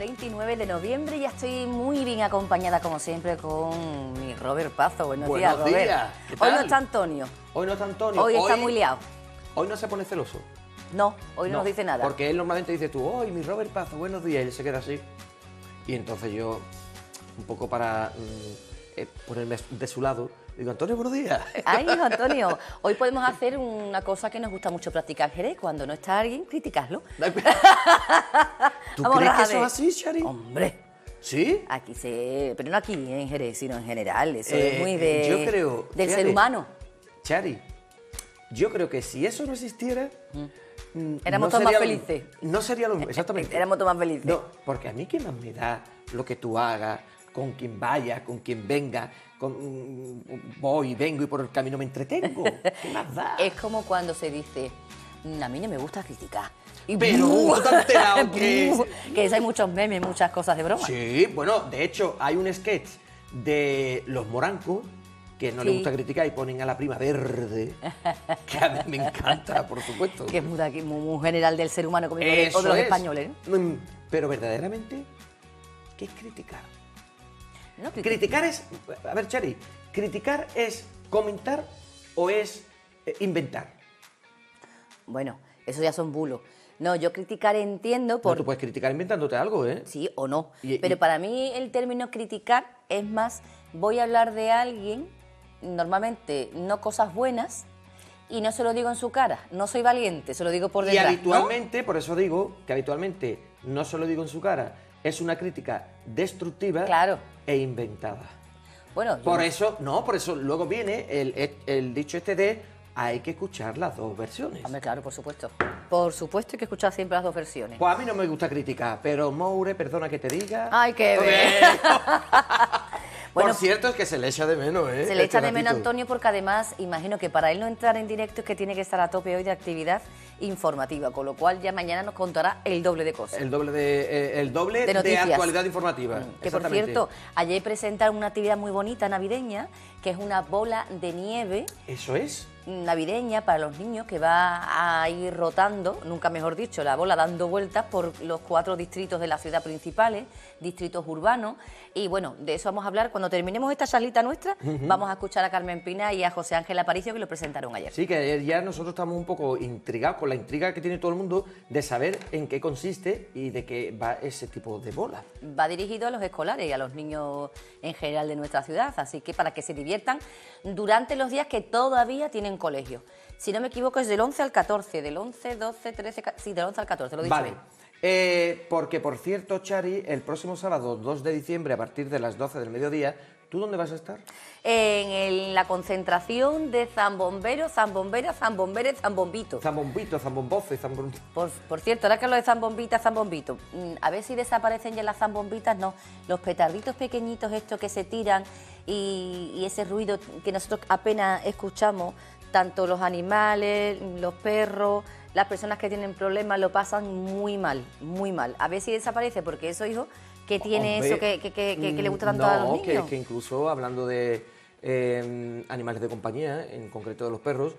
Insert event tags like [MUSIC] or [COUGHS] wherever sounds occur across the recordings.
29 de noviembre y ya estoy muy bien acompañada, como siempre, con mi Robert Pazo. Buenos, días, Robert. Hoy no está Antonio. Hoy no está Antonio. Hoy, está muy liado. Hoy no se pone celoso. No, hoy no, nos dice nada. Porque él normalmente dice tú, hoy mi Robert Pazo, buenos días, y él se queda así. Y entonces yo, un poco para mm, eh, ponerme de su lado, Digo, Antonio, buenos días. [LAUGHS] Ay, Antonio, hoy podemos hacer una cosa que nos gusta mucho practicar Jerez. Cuando no está alguien, criticarlo. [LAUGHS] [LAUGHS] ¿Tú crees que eso es así, Chari? Hombre. ¿Sí? Aquí sé, Pero no aquí en Jerez, sino en general. Eso es eh, muy eh, Yo creo... Del ser humano. Chari, yo creo que si eso no existiera... Mm, Éramos no todos más felices. no sería lo mismo, exactamente. Éramos todos más felices. No, porque a mí qué más me da lo que tú hagas, con quien vaya, con quien venga, con, voy, vengo y por el camino me entretengo. [LAUGHS] Es como cuando se dice, mm, a mí no me gusta criticar. Y Pero [LAUGHS] [LAUGHS] que... hay muchos memes, muchas cosas de broma. Sí, bueno, de hecho hay un sketch de los morancos que no les le gusta criticar y ponen a la prima verde, que a mí me encanta, por supuesto. Que es muy, general del ser humano como de, los españoles. ¿eh? Mm, pero verdaderamente, ¿qué es criticar? criticar es. A ver, Chari, ¿criticar es comentar o es eh, inventar? Bueno, eso ya son bulos. No, yo criticar entiendo por... No, tú puedes criticar inventándote algo, ¿eh? Sí, o no. Pero para mí el término criticar es más, voy a hablar de alguien, normalmente no cosas buenas, y no se lo digo en su cara. No soy valiente, se lo digo por detrás. Y habitualmente, por eso digo que habitualmente no se lo digo en su cara, es una crítica destructiva e inventada. Bueno, por eso, no, por eso luego viene el, dicho este de hay que escuchar las dos versiones. Hombre, claro, por supuesto. Por supuesto hay que escuchar siempre las dos versiones. Pues a mí no me gusta criticar, pero Moure, perdona que te diga. Ay, qué [LAUGHS] Bueno, por cierto, es que se le echa de menos, ¿eh? Se le echa este de menos a Antonio porque además, imagino que para él no entrar en directo es que tiene que estar a tope hoy de actividad informativa, con lo cual ya mañana nos contará el doble de cosas. El doble de, eh, el doble de, actualidad informativa. Mm, que por cierto, ayer presentaron una actividad muy bonita navideña, que es una bola de nieve. Eso es navideña para los niños que va a ir rotando, nunca mejor dicho, la bola dando vueltas por los cuatro distritos de la ciudad principales, distritos urbanos. Y bueno, de eso vamos a hablar cuando terminemos esta charlita nuestra. Vamos a escuchar a Carmen Pina y a José Ángel Aparicio que lo presentaron ayer. Sí, que ya nosotros estamos un poco intrigados con la intriga que tiene todo el mundo de saber en qué consiste y de qué va ese tipo de bola. Va dirigido a los escolares y a los niños en general de nuestra ciudad, así que para que se diviertan durante los días que todavía tienen ...en colegio. Si no me equivoco, es del 11 al 14, del 11, 12, 13, sí, del 11 al 14, lo Vale. Eh, porque, por cierto, Chari, el próximo sábado 2 de diciembre, a partir de las 12 del mediodía, ¿Tú dónde vas a estar? En la concentración de zambomberos, zambomberas, zambomberes, zambombitos. Zambombito, zambombozo y Por, cierto, ahora que lo de zambombitas, zambombito, mm, a ver si desaparecen ya las zambombitas, no. Los petarditos pequeñitos estos que se tiran y ese ruido que nosotros apenas escuchamos tanto los animales, los perros, las personas que tienen problemas lo pasan muy mal, muy mal. A ver si desaparece, porque eso, hijo, que tiene eso que, le gusta tanto a los niños. Que, incluso hablando de em, animales de compañía, en concreto de los perros,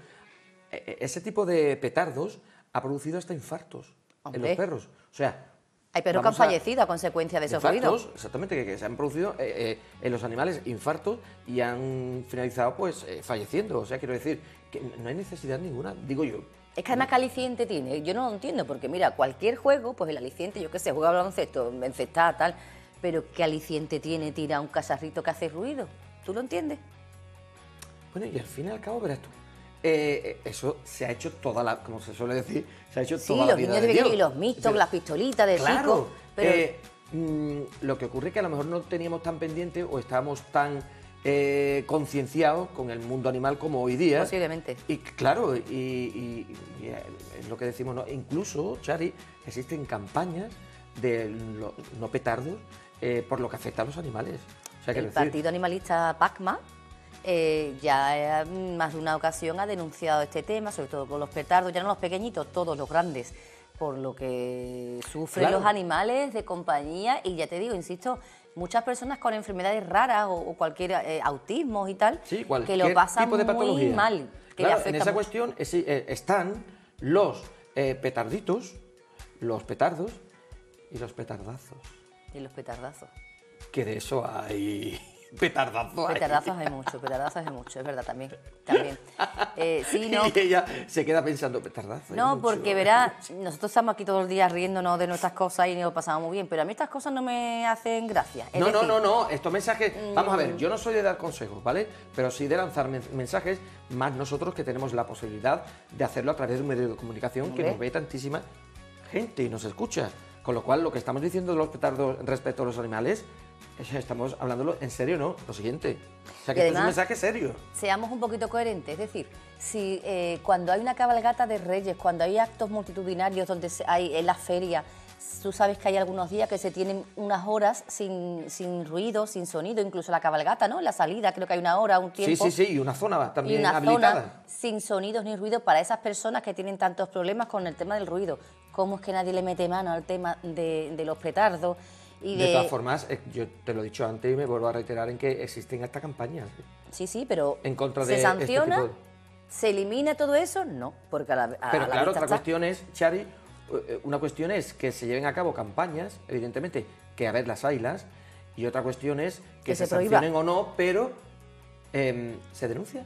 e, e, ese tipo de petardos ha producido hasta infartos en los perros. O sea, hay perros que han fallecido a, consecuencia de esos Infartos, Exactamente, que, se han producido eh, eh, en los animales infartos y han finalizado pues eh, falleciendo. O sea, quiero decir no hay necesidad ninguna, digo yo. Es que además que aliciente tiene, yo no lo entiendo, porque mira, cualquier juego, pues el aliciente, yo qué sé, juega baloncesto, encestada, tal, pero ¿qué aliciente tiene tira un casarrito que hace ruido? ¿Tú lo entiendes? Bueno, y al fin y al cabo, verás tú, eh, eh, eso se ha hecho toda la, como se suele decir, se ha hecho toda la Sí, los niños de y los mixtos, las pistolitas de claro, pero... Eh, mm, lo que ocurre es que a lo mejor no teníamos tan pendiente o estábamos tan eh, concienciados con el mundo animal como hoy día. Posiblemente. Y claro, y, eh, es lo que decimos, incluso, Chari, existen campañas de no petardos eh, por lo que afecta a los animales. el Partido Animalista PACMA ya más de una ocasión ha denunciado este tema, sobre todo con los petardos, ya no los pequeñitos, todos los grandes, por lo que sufren los animales de compañía. Y ya te digo, insisto, muchas personas con enfermedades raras o, cualquier eh, autismo y tal, que lo pasan muy mal. claro, en esa cuestión eh, eh, están los petarditos, los petardos y los petardazos. Y los petardazos. Que de eso hay... Petardazos. Petardazos hay mucho, petardazos hay mucho, es verdad, también. también. Eh, sí, no. [LAUGHS] Y ella se queda pensando, petardazos. No, porque verá, nosotros estamos aquí todos los días riéndonos de nuestras cosas y nos pasamos muy bien, pero a mí estas cosas no me hacen gracia. no, no, no, no, estos mensajes. Mm. Vamos a ver, yo no soy de dar consejos, ¿vale? Pero sí de lanzar mensajes, más nosotros que tenemos la posibilidad de hacerlo a través de un medio de comunicación que nos ve tantísima gente y nos escucha. Con lo cual, lo que estamos diciendo de los petardos respecto a los animales Estamos hablándolo en serio, ¿no? Lo siguiente. O sea, que es un mensaje serio. Seamos un poquito coherentes. Es decir, si eh, cuando hay una cabalgata de reyes, cuando hay actos multitudinarios donde hay en la feria tú sabes que hay algunos días que se tienen unas horas sin, ruido, sin sonido, incluso la cabalgata, ¿no? La salida, creo que hay una hora, un tiempo. Sí, sí, sí, y una zona también sin sonidos ni ruido para esas personas que tienen tantos problemas con el tema del ruido. ¿Cómo es que nadie le mete mano al tema de los petardos? de... todas formas, eh, yo te lo he dicho antes y me vuelvo a reiterar en que existen estas campañas. Sí, sí, pero ¿se este sanciona? ¿Se elimina todo eso? No, porque a la Pero claro, otra cuestión es, Chari, eh, eh, una cuestión es que se lleven a cabo campañas, evidentemente, que a ver las aislas... y otra cuestión es que, se, sancionen o no, pero em, se denuncia.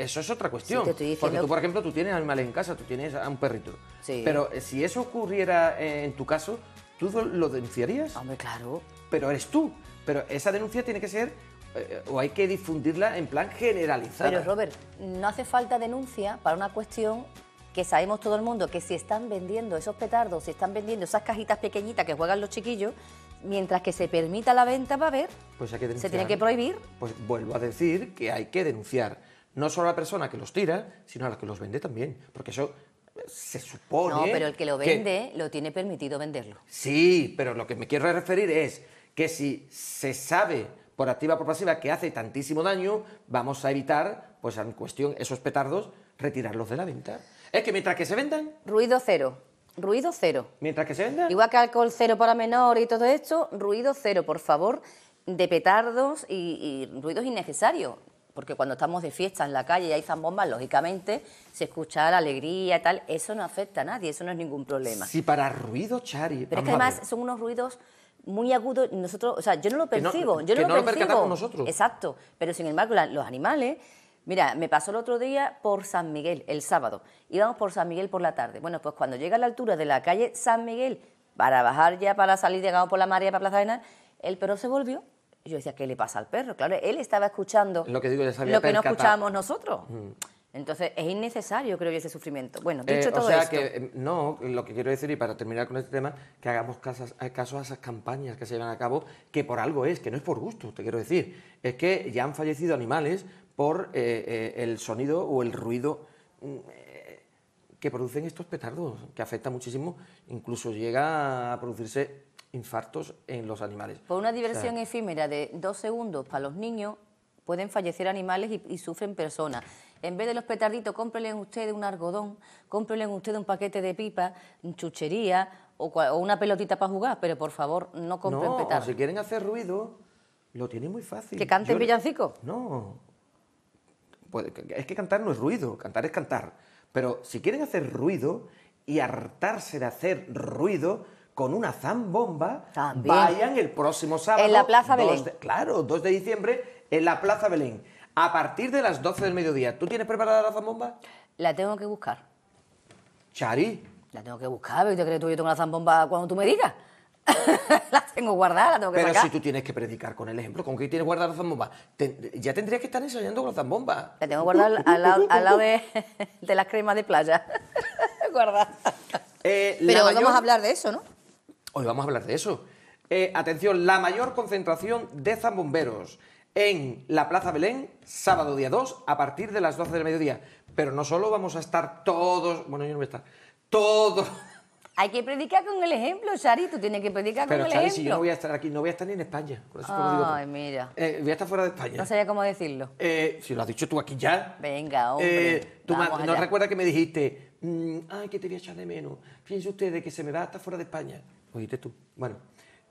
eso, es otra cuestión. porque tú, por ejemplo, tú tienes animales en casa, tú tienes a un perrito. Pero si eso ocurriera en tu caso, ¿Tú lo denunciarías? Hombre, claro. Pero eres tú. Pero esa denuncia tiene que ser eh, o hay que difundirla en plan generalizado. Pero Robert, no hace falta denuncia para una cuestión que sabemos todo el mundo que si están vendiendo esos petardos, si están vendiendo esas cajitas pequeñitas que juegan los chiquillos, mientras que se permita la venta va a haber, pues se tiene que prohibir. Pues vuelvo a decir que hay que denunciar no solo a la persona que los tira, sino a la que los vende también, porque eso se supone. No, pero el que lo vende lo tiene permitido venderlo. Sí, pero lo que me quiero referir es que si se sabe por activa o por pasiva que hace tantísimo daño, vamos a evitar, pues en cuestión, esos petardos, retirarlos de la venta. Es que mientras que se vendan. Ruido cero. Ruido cero. Mientras que se vendan. Igual que alcohol cero para menor y todo esto, ruido cero, por favor, de petardos y, y ruidos innecesarios porque cuando estamos de fiesta en la calle y hay zambombas, lógicamente se escucha la alegría y tal, eso no afecta a nadie, eso no es ningún problema. Sí, para ruido, Chari. Pero es que además son unos ruidos muy agudos, nosotros, o sea, yo no lo percibo, yo no, lo, percibo. nosotros. Exacto, pero sin embargo, los animales, mira, me pasó el otro día por San Miguel, el sábado, íbamos por San Miguel por la tarde. Bueno, pues cuando llega a la altura de la calle San Miguel, para bajar ya, para salir, llegamos por la María, para Plaza de el perro se volvió yo decía, ¿qué le pasa al perro? Claro, él estaba escuchando lo que, no escuchábamos nosotros. Mm. Entonces, es innecesario, creo yo, ese sufrimiento. Bueno, dicho eh, todo o que, em, no, lo que quiero decir, y para terminar con este tema, que hagamos eh, caso a esas campañas que se llevan a cabo, que por algo es, que no es por gusto, te quiero decir. Es que ya han fallecido animales por eh, el sonido o el ruido mm, que producen estos petardos, que afecta muchísimo, incluso llega a producirse infartos en los animales. Por una diversión efímera de dos segundos para los niños pueden fallecer animales y, sufren personas. En vez de los petarditos, cómprenle usted un algodón, cómprenle usted un paquete de pipa, chuchería o, una pelotita para jugar, pero por favor no compren no, petardos. si quieren hacer ruido, lo tienen muy fácil. ¿Que cante villancicos... villancico? No. es que cantar no es ruido, cantar es cantar. Pero si quieren hacer ruido y hartarse de hacer ruido, con una zambomba vayan el próximo sábado. En la Plaza Belén. claro, 2 de diciembre en la Plaza Belén. A partir de las 12 del mediodía. ¿Tú tienes preparada la zambomba? La tengo que buscar. Chari. La tengo que buscar, pero ¿te yo tengo la zambomba cuando tú me digas? [LAUGHS] la tengo guardada, la tengo que Pero si tú tienes que predicar con el ejemplo, ¿con qué tienes guardada la zambomba? ya tendrías que estar ensayando con la zambomba. La tengo guardada al, lado, [LAUGHS] de, las cremas de playa. [LAUGHS] guardada. Eh, pero vamos a hablar de eso, ¿no? Hoy vamos a hablar de eso. Eh, atención, la mayor concentración de zambomberos en la Plaza Belén, sábado día 2, a partir de las 12 del mediodía. Pero no solo vamos a estar todos, bueno, yo no voy a estar, todos... [LAUGHS] Hay que predicar con el ejemplo, Sari, tú tienes que predicar con el ejemplo. Pero si yo no voy a estar aquí, no voy a estar ni en España. Ay, mira. Eh, voy a estar fuera de España. No sabía cómo decirlo. Eh, si lo has dicho tú aquí ya. Venga, hombre. tú no recuerdas que me dijiste, mm, ay, que te voy a echar de menos. Piense usted de que se me va hasta fuera de España. Oíste tú. Bueno,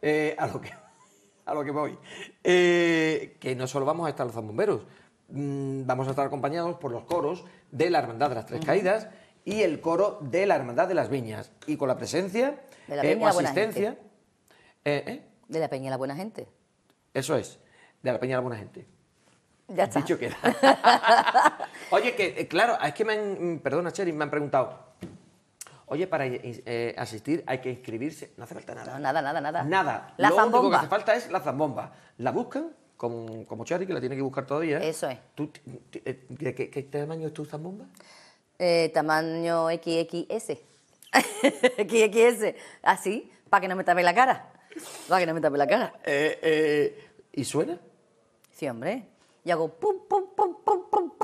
eh, a, lo que, [LAUGHS] a que voy. Eh, que no solo vamos a estar los zambomberos, mm, vamos a estar acompañados por los coros de la Hermandad de las Tres Caídas y el coro de la Hermandad de las Viñas. Y con la presencia de la eh, asistencia. De la Peña la Buena Gente. Eso es, de la Peña la Buena Gente. Ya está. Dicho [LAUGHS] Oye, que claro, es que me han, mm, perdona, Cheri, me han preguntado, Oye, para eh, asistir hay que inscribirse, no hace falta nada. nada, nada, nada. Nada. Lo único que hace falta es la zambomba. La buscan como, como que la tiene que buscar todavía. Eso es. Eh, de qué, tamaño es tu zambomba? Eh, tamaño XXS. [LAUGHS] XXS. Así, para que no me tape la cara. Para que no me tape la cara. ¿Y suena? Sí, hombre. Y hago pum, pum, pum, pum, pum, [LAUGHS]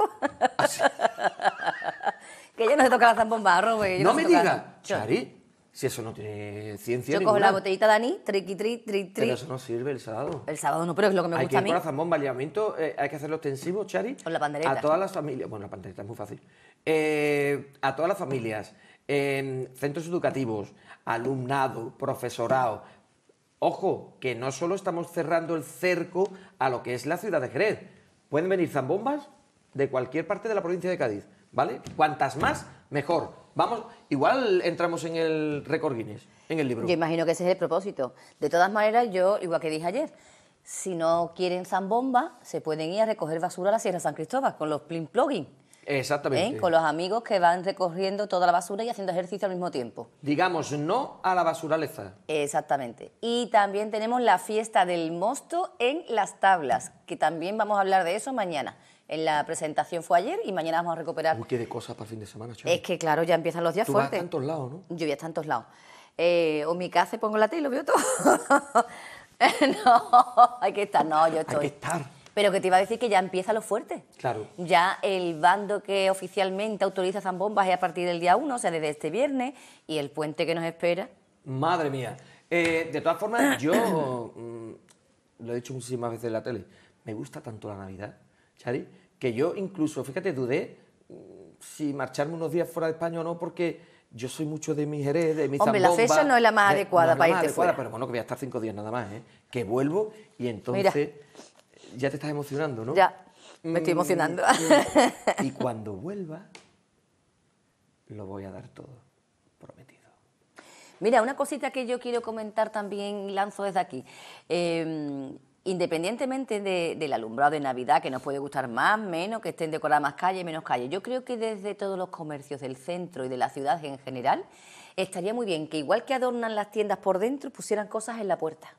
que yo no se toca la zambomba, Robert. No, me digas, Chari, si eso no tiene ciencia. Yo cojo la botellita de Aní, triqui, tri, tri, tri. Pero eso no sirve el sábado. El sábado no, pero es lo que me gusta a mí. Hay que la eh, hay que hacerlo extensivo, Chari. Con la pandereta. A todas las familias. Bueno, la pandereta es muy fácil. Eh, a todas las familias, centros educativos, alumnado, profesorado. Ojo, que no solo estamos cerrando el cerco a lo que es la ciudad de Jerez. Pueden venir zambombas de cualquier parte de la provincia de Cádiz ¿vale? Cuantas más, mejor. Vamos, igual entramos en el récord Guinness, en el libro. Yo imagino que ese es el propósito. De todas maneras, yo, igual que dije ayer, si no quieren zambomba, se pueden ir a recoger basura a la Sierra San Cristóbal con los plin plugin. Exactamente. ¿Eh? Con los amigos que van recorriendo toda la basura y haciendo ejercicio al mismo tiempo. Digamos no a la basuraleza. Exactamente. Y también tenemos la fiesta del mosto en las tablas, que también vamos a hablar de eso mañana en la presentación fue ayer y mañana vamos a recuperar. Uy, qué de cosas para fin de semana, chaval. Es que claro, ya empiezan los días Tú fuertes. Vas a tantos lados, ¿no? Yo voy a tantos lados. o mi casa pongo la tele y lo veo todo. [LAUGHS] no, hay que estar, no, yo estoy. Hay que estar. Pero que te iba a decir que ya empieza los fuertes. Claro. Ya el bando que oficialmente autoriza zambombas es a partir del día 1, o sea, desde este viernes, y el puente que nos espera. Madre mía. Eh, de todas formas, yo mm, lo he dicho muchísimas veces en la tele. Me gusta tanto la Navidad Chari, que yo incluso, fíjate, dudé mm, si marcharme unos días fuera de España o no, porque yo soy mucho de mis Jerez, de mis Hombre, la fecha no es la más eh, adecuada para irte adecuada, Pero bueno, que voy a estar cinco días nada más, ¿eh? Que vuelvo y entonces ya te estás emocionando, ¿no? Ya, mm, me estoy emocionando. [LAUGHS] y cuando vuelva, lo voy a dar todo, prometido. Mira, una cosita que yo quiero comentar también, lanzo desde aquí. Eh, independientemente de, del alumbrado de Navidad, que nos puede gustar más, menos, que estén decoradas más calles, menos calles, yo creo que desde todos los comercios del centro y de la ciudad en general, estaría muy bien que igual que adornan las tiendas por dentro, pusieran cosas en la puerta.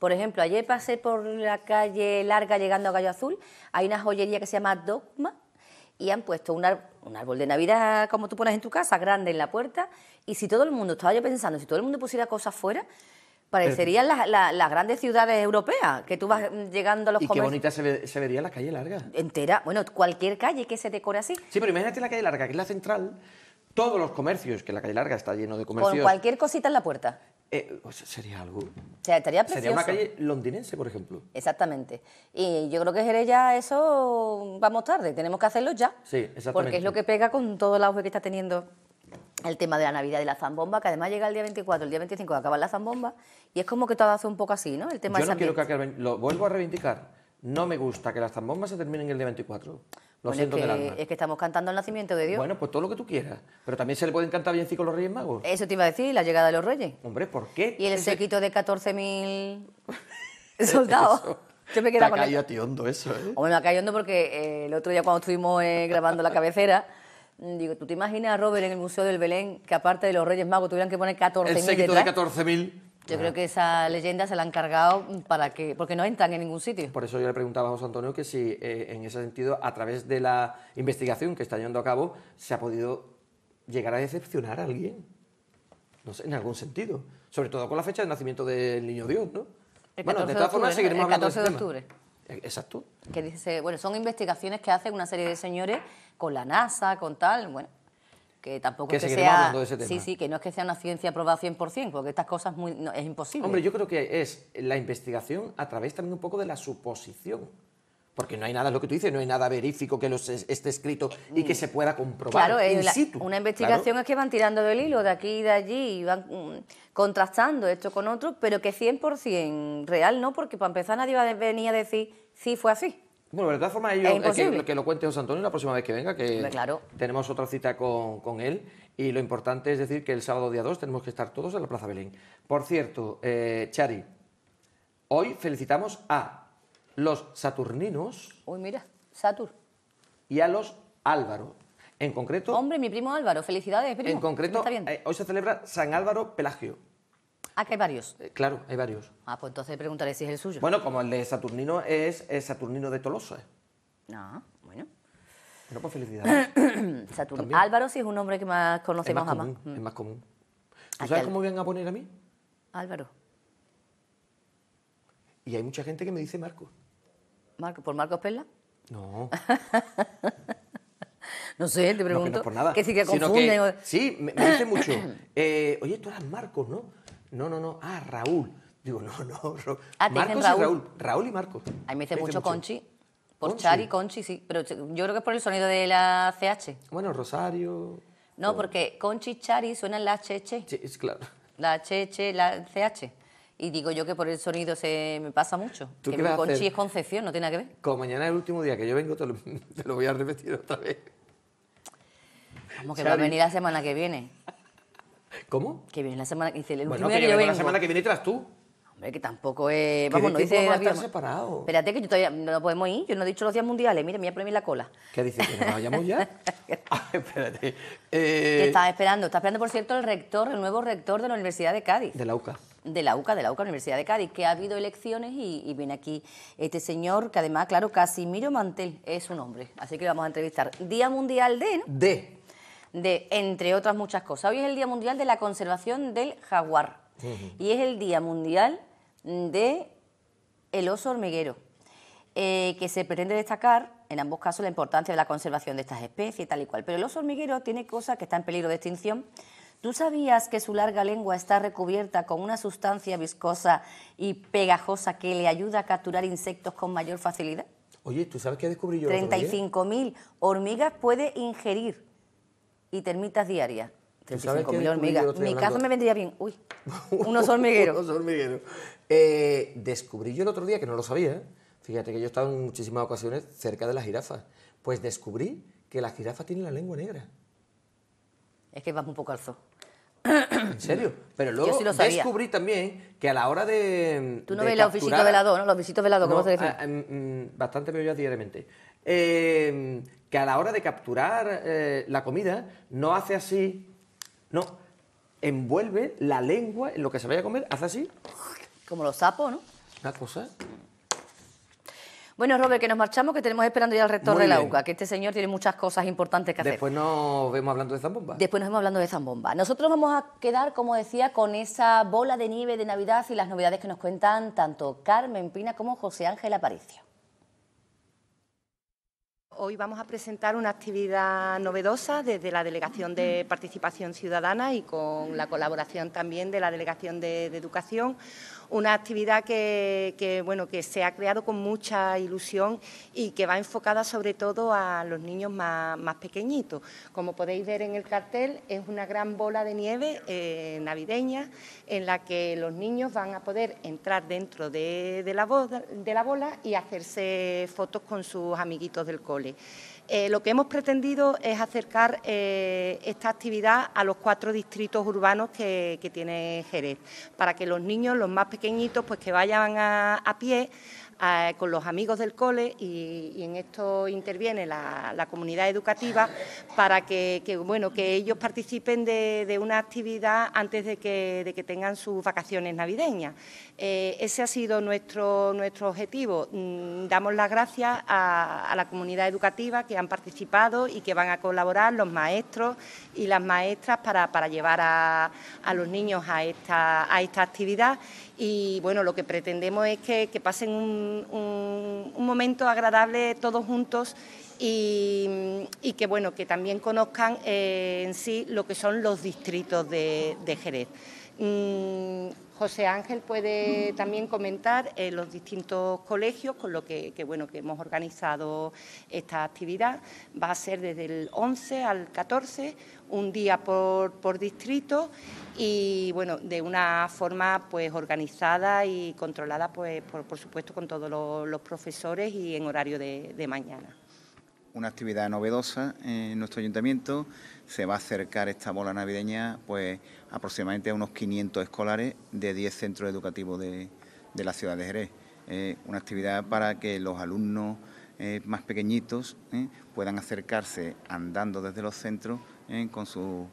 Por ejemplo, ayer pasé por la calle larga llegando a Gallo Azul, hay una joyería que se llama Dogma y han puesto un árbol de Navidad como tú pones en tu casa, grande en la puerta, y si todo el mundo, estaba yo pensando, si todo el mundo pusiera cosas fuera, Parecerían eh. las, grandes ciudades europeas, que tú vas mm, llegando a los Y qué bonita se, vería la calle larga. Entera, bueno, cualquier calle que se decore así. Sí, pero imagínate la calle larga, que es la central, todos los comercios, que la calle larga está lleno de comercios. Con cualquier cosita en la puerta. Eh, sería algo. O sea, estaría precioso. Sería una calle londinense, por ejemplo. Exactamente. Y yo creo que Jerez ya eso vamos tarde, tenemos que hacerlo ya. Sí, exactamente. Porque es lo que pega con todo el auge que está teniendo el tema de la Navidad y la zambomba, que además llega el día 24, el día 25 acaba la zambomba, y es como que todo hace un poco así, ¿no? El tema Yo no quiero que acabe, lo vuelvo a reivindicar. No me gusta que las zambombas se terminen el día 24. Lo siento es que, Es que estamos cantando el nacimiento de Dios. Bueno, pues todo lo que tú quieras. Pero también se le pueden cantar bien a los Reyes Magos. Eso te iba a decir, la llegada de los Reyes. Hombre, ¿por qué? Y el sequito de 14.000 [LAUGHS] [LAUGHS] soldados. me Ha caído a ti hondo eso, ¿eh? Hombre, me ha caído hondo porque eh, el otro día cuando estuvimos eh, grabando la cabecera. Digo, ¿tú te imaginas a Robert en el Museo del Belén que aparte de los Reyes Magos tuvieran que poner 14.000 El séquito de 14.000. Yo creo que esa leyenda se la han cargado para que, porque no entran en ningún sitio. Por eso yo le preguntaba a José Antonio que si eh, en ese sentido, a través de la investigación que está llevando a cabo, se ha podido llegar a decepcionar a alguien. No sé, en algún sentido. Sobre todo con la fecha de nacimiento del niño Dios, ¿no? bueno, de todas formas seguiremos el octubre. Eh, exacto. Que dice, bueno, son investigaciones que hacen una serie de señores con la NASA, con tal, bueno, que tampoco que sea... Sí, sí, que no es que sea una ciencia probada 100%, porque estas cosas muy, es imposible. Hombre, yo creo que es la investigación a través también un poco de la suposición. Porque no hay nada, lo que tú dices, no hay nada verífico que los esté escrito y que mm. se pueda comprobar. Claro, in una investigación es que van tirando del hilo de aquí y de allí y van mm, contrastando esto con otro, pero que 100% real no, porque para empezar nadie venía a a decir, sí, fue así. Bueno, de todas formas, es eh, que, lo cuente José Antonio la próxima vez que venga, que tenemos otra cita con, él. Y lo importante es decir que el sábado día 2 tenemos que estar todos en la Plaza Belén. Por cierto, eh, Chari, hoy felicitamos a los saturninos. Uy, mira, Satur. Y a los Álvaro. En concreto. Hombre, mi primo Álvaro, felicidades, primo. En concreto, eh, hoy se celebra San Álvaro Pelagio. Ah, que hay varios. Eh, claro, hay varios. Ah, pues entonces preguntaré si es el suyo. Bueno, como el de Saturnino es, Saturnino de Tolosa. Ah, bueno. Bueno, pues felicidades. [COUGHS] Álvaro sí es un nombre que más conocemos más Es más mm. común. ¿Tú sabes cómo me van a poner a mí? Álvaro. Y hay mucha gente que me dice Marco. Marco ¿Por Marcos Perla? No. [LAUGHS] no sé, te pregunto. No, que no por nada. Que sí que confunden. sí, me, dice mucho. [COUGHS] Eh, oye, tú eras Marcos, ¿no? No, no, no. Ah, Raúl. Digo, no, no. ah, Marcos Raúl. Raúl. Raúl y Marcos. Ahí me dice mucho, Conchi. Por Chari, Conchi, sí. Pero yo creo que es por el sonido de la CH. Bueno, Rosario. No, porque Conchi, Chari suenan la ch. Sí, es claro. La HH, la CH. Y digo yo que por el sonido se me pasa mucho. que Conchi es Concepción, no tiene nada que ver. Como mañana es el último día que yo vengo, te lo, [LAUGHS] voy a repetir otra vez. Vamos, que va a venir la semana que viene. ¿Cómo? Que viene la semana que dice el bueno, que, la semana que viene tras tú. Hombre, que tampoco es... Vamos, no dice... Vamos a estar separados. Espérate que yo todavía no podemos ir. Yo no he dicho los días mundiales. Mira, me voy a la cola. ¿Qué dices? ¿Que nos vayamos ya? [LAUGHS] Ah, espérate. ¿Qué eh, estás esperando? Estás esperando, por cierto, el rector, el nuevo rector de la Universidad de Cádiz. De la UCA de la UCA, de la UCA Universidad de Cádiz, que ha habido elecciones y, viene aquí este señor, que además, claro, Casimiro Mantel es su nombre. Así que vamos a entrevistar. Día Mundial de... De de, entre otras muchas cosas. Hoy es el Día Mundial de la Conservación del Jaguar y es el Día Mundial de el oso hormiguero, eh, que se pretende destacar en ambos casos la importancia de la conservación de estas especies, tal y cual. Pero el oso hormiguero tiene cosas que están en peligro de extinción. ¿Tú sabías que su larga lengua está recubierta con una sustancia viscosa y pegajosa que le ayuda a capturar insectos con mayor facilidad? Oye, ¿tú sabes qué descubrí descubierto? 35.000 hormigas puede ingerir y termitas diarias. 35.000 hormigas. Mi casa me vendría bien. Uy, [LAUGHS] unos hormigueros. unos hormigueros. Eh, descubrí yo el otro día, que no lo sabía, fíjate que yo he estado en muchísimas ocasiones cerca de las jirafas, pues descubrí que las jirafas tienen la lengua negra. Es que va un poco al zoo. ¿En serio? [CLEARS THROAT] Pero luego descubrí también que a la hora de. Tú no ves la los visitos ¿no? Los visitos velados, ¿cómo se dice? bastante me yo diariamente. Eh, a la hora de capturar eh, la comida no hace así, no, envuelve la lengua en lo que se vaya a comer, hace así. Como los sapos, ¿no? Una cosa. Bueno, Robert, que nos marchamos, que tenemos esperando ya al rector de la UCA, que este señor tiene muchas cosas importantes que hacer. Después nos vemos hablando de zambomba. Después nos vemos hablando de zambomba. Nosotros vamos a quedar, como decía, con esa bola de nieve de Navidad y las novedades que nos cuentan tanto Carmen Pina como José Ángel Aparicio. Hoy vamos a presentar una actividad novedosa desde la Delegación de Participación Ciudadana y con la colaboración también de la Delegación de, Educación una actividad que, bueno, que se ha creado con mucha ilusión y que va enfocada sobre todo a los niños más, pequeñitos. Como podéis ver en el cartel, es una gran bola de nieve eh, navideña en la que los niños van a poder entrar dentro de, de la bola y hacerse fotos con sus amiguitos del cole. Eh, lo que hemos pretendido es acercar eh, esta actividad a los cuatro distritos urbanos que, tiene Jerez, para que los niños, los más pequeñitos, pues que vayan a pie con los amigos del cole y, en esto interviene la, comunidad educativa para que, bueno, que ellos participen de, una actividad antes de que, tengan sus vacaciones navideñas. Eh, ese ha sido nuestro, nuestro objetivo. Mm, damos las gracias a, la comunidad educativa que han participado y que van a colaborar los maestros y las maestras para, llevar a, los niños a a esta actividad y bueno, lo que pretendemos es que, pasen un, momento agradable todos juntos y, que bueno, que también conozcan eh, en sí lo que son los distritos de, Jerez. Mm, José Ángel puede también comentar eh, los distintos colegios con lo que, bueno, que hemos organizado esta actividad. Va a ser desde el 11 al 14, un día por, por distrito y bueno, de una forma pues organizada y controlada pues por, supuesto con todos los, profesores y en horario de mañana una actividad novedosa en nuestro ayuntamiento. Se va a acercar esta bola navideña pues aproximadamente a unos 500 escolares de 10 centros educativos de, la ciudad de Jerez. una actividad para que los alumnos eh, más pequeñitos eh, puedan acercarse andando desde los centros eh, con sus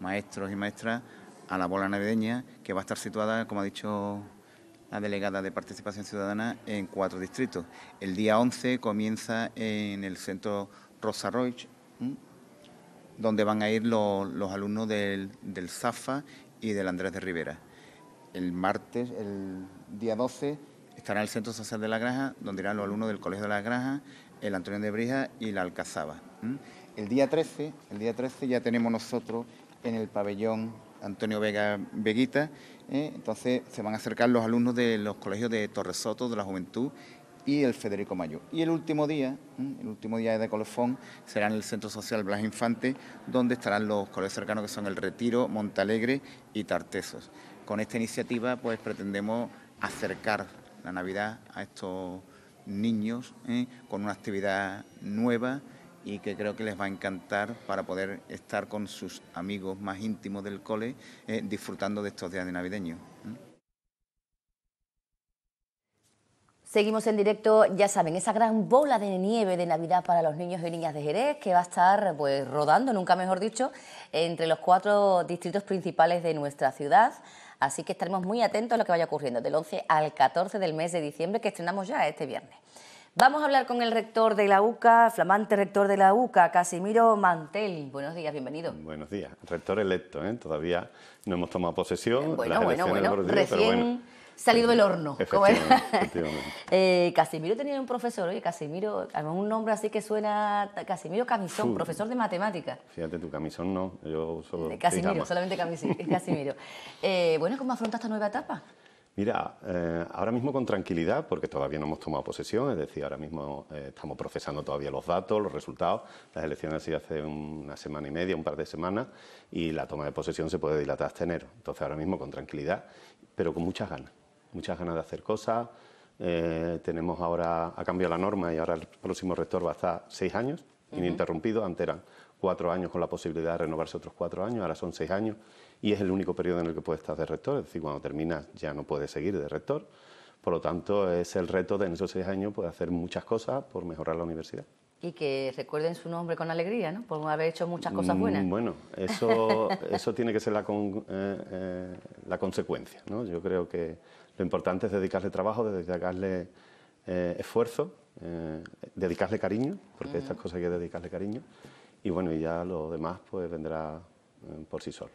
maestros y maestras a la bola navideña que va a estar situada, como ha dicho delegada de participación ciudadana en cuatro distritos. El día 11 comienza en el centro Rosa Roig, donde van a ir los, alumnos del, del Zafa y del Andrés de Rivera. El martes, el día 12, estará el Centro Social de la Graja. donde irán los alumnos del Colegio de la Graja, el Antonio de Brija y la Alcazaba. El día 13, el día 13 ya tenemos nosotros en el pabellón Antonio Vega Veguita ¿eh? Entonces se van a acercar los alumnos de los colegios de Soto, de la Juventud y el Federico Mayo. Y el último día, ¿eh? el último día de Colofón, será en el Centro Social Blas Infante, donde estarán los colegios cercanos que son El Retiro, Montalegre y Tartesos. Con esta iniciativa pues pretendemos acercar la Navidad a estos niños ¿eh? con una actividad nueva y que creo que les va a encantar para poder estar con sus amigos más íntimos del cole eh, disfrutando de estos días de navideño. Seguimos en directo, ya saben, esa gran bola de nieve de Navidad para los niños y niñas de Jerez que va a estar pues rodando, nunca mejor dicho, entre los cuatro distritos principales de nuestra ciudad. Así que estaremos muy atentos a lo que vaya ocurriendo del 11 al 14 del mes de diciembre que estrenamos ya este viernes. Vamos a hablar con el rector de la UCA, flamante rector de la UCA, Casimiro Mantelli. Buenos días, bienvenido. Buenos días, rector electo, ¿eh? todavía no hemos tomado posesión. Bueno, bueno, bueno, recién salido del horno. [LAUGHS] Eh, Casimiro tenía un profesor, oye, Casimiro, un nombre así que suena, Casimiro Camisón, profesor de matemáticas. Fíjate, tu Camisón no, yo solo... Eh, Casimiro, solamente Camisón. [LAUGHS] Casimiro. Eh, bueno, ¿cómo afronta esta nueva etapa? Mira, eh, ahora mismo con tranquilidad, porque todavía no hemos tomado posesión, es decir, ahora mismo eh, estamos procesando todavía los datos, los resultados. Las elecciones han sido hace una semana y media, un par de semanas, y la toma de posesión se puede dilatar hasta enero. Entonces, ahora mismo con tranquilidad, pero con muchas ganas, muchas ganas de hacer cosas. Eh, tenemos ahora, ha cambiado la norma y ahora el próximo rector va a estar seis años ininterrumpido, antes eran cuatro años con la posibilidad de renovarse otros cuatro años, ahora son seis años y es el único periodo en el que puedes estar de rector, es decir, cuando terminas ya no puedes seguir de rector. Por lo tanto, es el reto de en esos seis años poder pues, hacer muchas cosas por mejorar la universidad. Y que recuerden su nombre con alegría, ¿no? Por haber hecho muchas cosas buenas. Mm, bueno, [LAUGHS] eso, tiene que ser la, con, eh, eh, la consecuencia, ¿no? Yo creo que lo importante es dedicarle trabajo, dedicarle eh, esfuerzo, dedicarle cariño, porque estas cosas hay que dedicarle cariño. Y bueno, y ya lo demás pues vendrá por sí solo.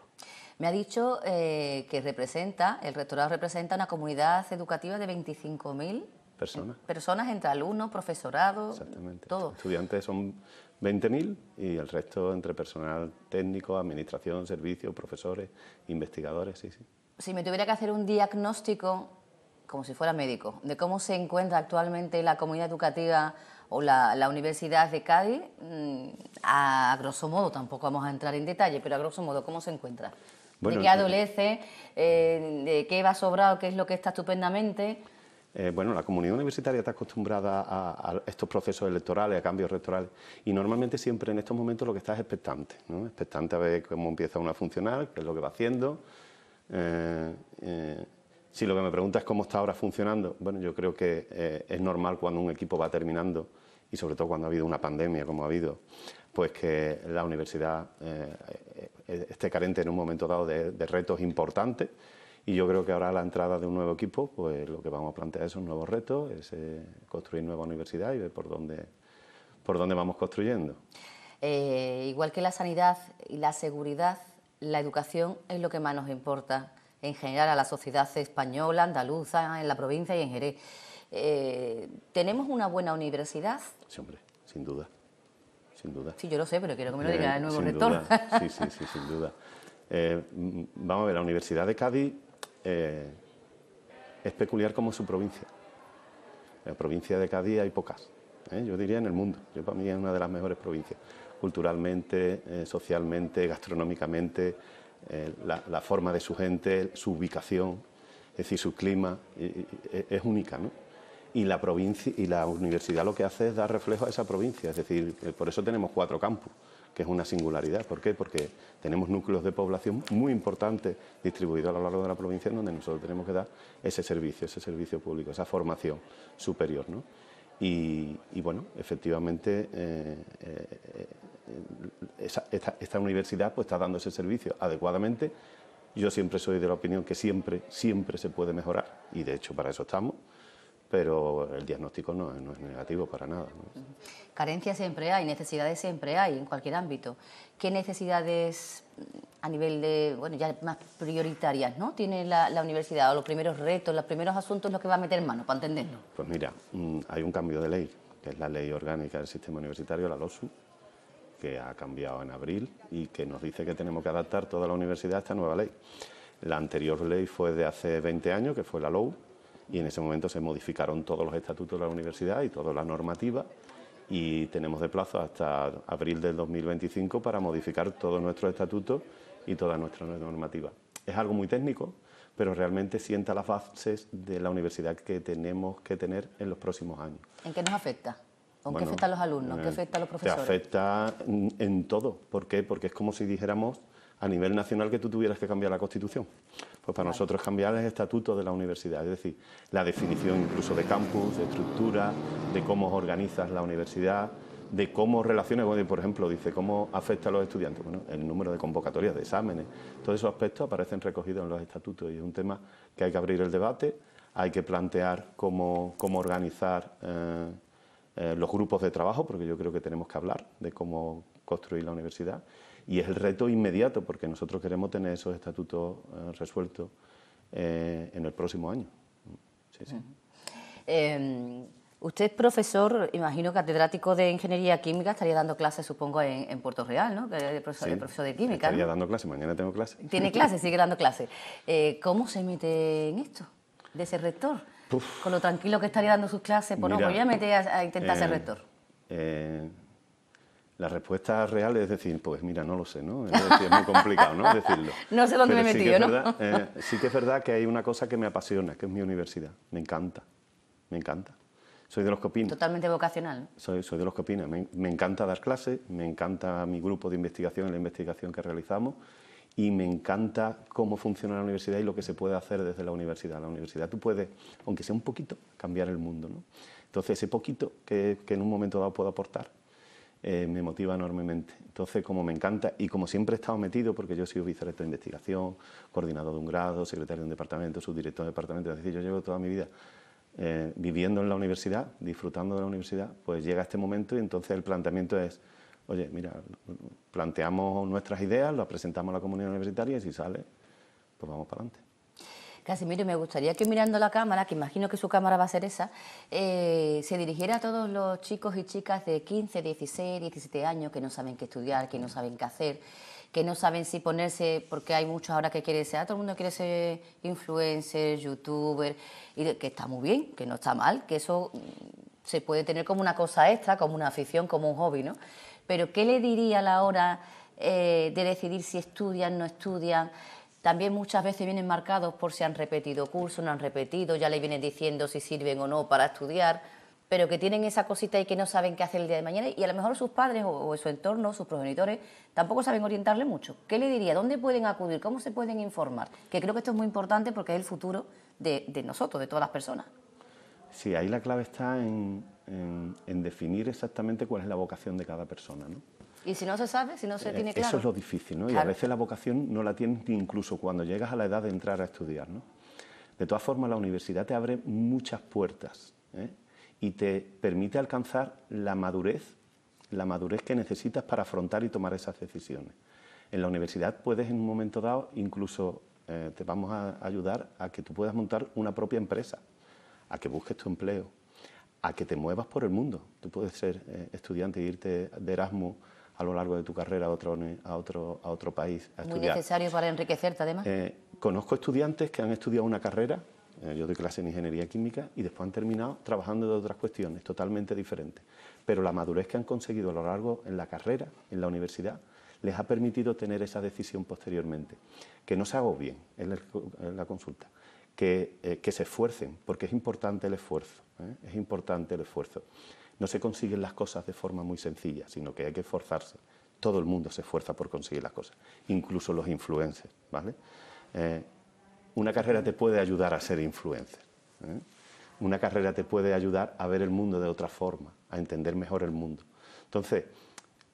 Me ha dicho eh, que representa, el rectorado representa una comunidad educativa de 25.000 personas. personas entre alumnos, profesorado, Estudiantes son 20.000 y el resto entre personal técnico, administración, servicios, profesores, investigadores, sí, sí. Si me tuviera que hacer un diagnóstico, como si fuera médico, de cómo se encuentra actualmente la comunidad educativa o la, Universidad de Cádiz, mm, a grosso modo, tampoco vamos a entrar en detalle, pero a grosso modo, ¿cómo se encuentra? de qué adolece, eh, de qué va sobrado, qué es lo que está estupendamente. Eh, bueno, la comunidad universitaria está acostumbrada a, estos procesos electorales, a cambios electorales, y normalmente siempre en estos momentos lo que está es expectante, ¿no? expectante a ver cómo empieza uno a funcionar, qué es lo que va haciendo. Eh, si lo que me preguntas es cómo está ahora funcionando, bueno, yo creo que es normal cuando un equipo va terminando, y sobre todo cuando ha habido una pandemia como ha habido, pues que la universidad eh, eh, esté carente en un momento dado de, retos importantes. Y yo creo que ahora la entrada de un nuevo equipo, pues lo que vamos a plantear es un nuevo reto, es construir nueva universidad y ver por dónde, por dónde vamos construyendo. Eh, igual que la sanidad y la seguridad, la educación es lo que más nos importa en general a la sociedad española, andaluza, en la provincia y en Jerez. ¿Tenemos una buena universidad? Sí, hombre, sin duda sin duda. Sí, yo lo sé, pero quiero que me lo eh, diga el nuevo rector. Sí, sí, sí, sin duda. Eh, vamos a ver, la Universidad de Cádiz eh, es peculiar como su provincia. En la provincia de Cádiz hay pocas, yo diría en el mundo. Yo para mí es una de las mejores provincias, culturalmente, socialmente, gastronómicamente, la, la, forma de su gente, su ubicación, es decir, su clima, e, es única, ¿no? y la, provincia, y la universidad lo que hace es dar reflejo a esa provincia, es decir, eh, por eso tenemos cuatro campus, que es una singularidad. ¿Por qué? Porque tenemos núcleos de población muy importantes distribuidos a lo largo de la provincia en donde nosotros tenemos que dar ese servicio, ese servicio público, esa formación superior. ¿no? Y, bueno, efectivamente, eh, eh, esta, universidad pues, está dando ese servicio adecuadamente. Yo siempre soy de la opinión que siempre, siempre se puede mejorar y de hecho para eso estamos pero el diagnóstico no, es negativo para nada. Carencias siempre hay, necesidades siempre hay en cualquier ámbito. ¿Qué necesidades mm, a nivel de, bueno, ya más prioritarias, ¿no? Tiene la, universidad o los primeros retos, los primeros asuntos, los que va a meter mano, para entenderlo. Pues mira, mm, hay un cambio de ley, que es la ley orgánica del sistema universitario, la LOSU, que ha cambiado en abril y que nos dice que tenemos que adaptar toda la universidad a esta nueva ley. La anterior ley fue de hace 20 años, que fue la LOU, y en ese momento se modificaron todos los estatutos de la universidad y toda la normativa y tenemos de plazo hasta abril del 2025 para modificar todos nuestros estatutos y toda nuestra normativa. Es algo muy técnico, pero realmente sienta las bases de la universidad que tenemos que tener en los próximos años. ¿En qué nos afecta? en qué afecta a los alumnos? ¿Qué eh, afecta a los profesores? Te afecta en todo. ¿Por qué? Porque es como si dijéramos a nivel nacional que tú tuvieras que cambiar la Constitución. Pues para nosotros cambiar el estatuto de la universidad, es decir, la definición incluso de campus, de estructura, de cómo organizas la universidad, de cómo relaciones, por ejemplo, dice cómo afecta a los estudiantes, bueno, el número de convocatorias, de exámenes, todos esos aspectos aparecen recogidos en los estatutos y es un tema que hay que abrir el debate, hay que plantear cómo, organizar eh, eh, los grupos de trabajo, porque yo creo que tenemos que hablar de cómo construir la universidad y es el reto inmediato, porque nosotros queremos tener esos estatutos eh, resueltos eh, en el próximo año. Em, usted es profesor, imagino, catedrático de Ingeniería Química, estaría dando clases, supongo, en, Puerto Real, ¿no? profesor, de Química. Estaría dando clases, mañana tengo clases. Tiene [LAUGHS] clases, sigue dando clases. Eh, ¿Cómo se mete en esto, de ser rector? Con lo tranquilo que estaría dando sus clases, pues no, pues voy a meter a intentar ser rector. La respuesta real es decir, pues mira, no lo sé, ¿no? Es, muy complicado, ¿no? Decirlo. [LAUGHS] no sé dónde me he metido, sí ¿no? Eh, [LAUGHS] sí que es verdad que hay una cosa que me apasiona, que es mi universidad. Me encanta, me encanta. Soy de los que opinan. Totalmente vocacional. Soy, soy de los que opinan. Me, encanta dar clases, me encanta mi grupo de investigación, la investigación que realizamos y me encanta cómo funciona la universidad y lo que se puede hacer desde la universidad. La universidad tú puedes, aunque sea un poquito, cambiar el mundo. ¿no? Entonces, ese poquito que, que en un momento dado puedo aportar, eh, me motiva enormemente. Entonces, como me encanta y como siempre he estado metido, porque yo soy vicerrector de investigación, coordinador de un grado, secretario de un departamento, subdirector de departamento, es decir, yo llevo toda mi vida eh, viviendo en la universidad, disfrutando de la universidad, pues llega este momento y entonces el planteamiento es, oye, mira, planteamos nuestras ideas, las presentamos a la comunidad universitaria y si sale, pues vamos para adelante. Casimiro, me gustaría que mirando la cámara, que imagino que su cámara va a ser esa, eh, se dirigiera a todos los chicos y chicas de 15, 16, 17 años que no saben qué estudiar, que no saben qué hacer, que no saben si ponerse, porque hay muchos ahora que quieren ser, ah, todo el mundo quiere ser influencer, youtuber, y que está muy bien, que no está mal, que eso mm, se puede tener como una cosa extra, como una afición, como un hobby, ¿no? Pero ¿qué le diría a la hora eh, de decidir si estudian, no estudian? También muchas veces vienen marcados por si han repetido curso, no han repetido, ya le vienen diciendo si sirven o no para estudiar, pero que tienen esa cosita y que no saben qué hacer el día de mañana y a lo mejor sus padres o, su entorno, sus progenitores, tampoco saben orientarle mucho. ¿Qué le diría? ¿Dónde pueden acudir? ¿Cómo se pueden informar? Que creo que esto es muy importante porque es el futuro de, nosotros, de todas las personas. Sí, ahí la clave está en, en, definir exactamente cuál es la vocación de cada persona. ¿no? Y si no se sabe, si no se eh, tiene claro. Eso es lo difícil, ¿no? Y a veces la vocación no la tienes incluso cuando llegas a la edad de entrar a estudiar, ¿no? De todas formas, la universidad te abre muchas puertas ¿eh? y te permite alcanzar la madurez, la madurez que necesitas para afrontar y tomar esas decisiones. En la universidad puedes en un momento dado incluso eh, te vamos a ayudar a que tú puedas montar una propia empresa, a que busques tu empleo, a que te muevas por el mundo. Tú puedes ser estudiante e irte de Erasmus a lo largo de tu carrera a otro, a otro, a otro país Muy necesario para enriquecerte, además. Eh, conozco estudiantes que han estudiado una carrera, eh, yo doy clase en ingeniería química, y después han terminado trabajando de otras cuestiones totalmente diferentes. Pero la madurez que han conseguido a lo largo en la carrera, en la universidad, les ha permitido tener esa decisión posteriormente. Que no se bien, en la consulta, que, eh, que se esfuercen, porque es importante el esfuerzo. Es importante el esfuerzo no se consiguen las cosas de forma muy sencilla, sino que hay que esforzarse. Todo el mundo se esfuerza por conseguir las cosas, incluso los influencers, ¿vale? Eh, una carrera te puede ayudar a ser influencer. ¿eh? Una carrera te puede ayudar a ver el mundo de otra forma, a entender mejor el mundo. Entonces,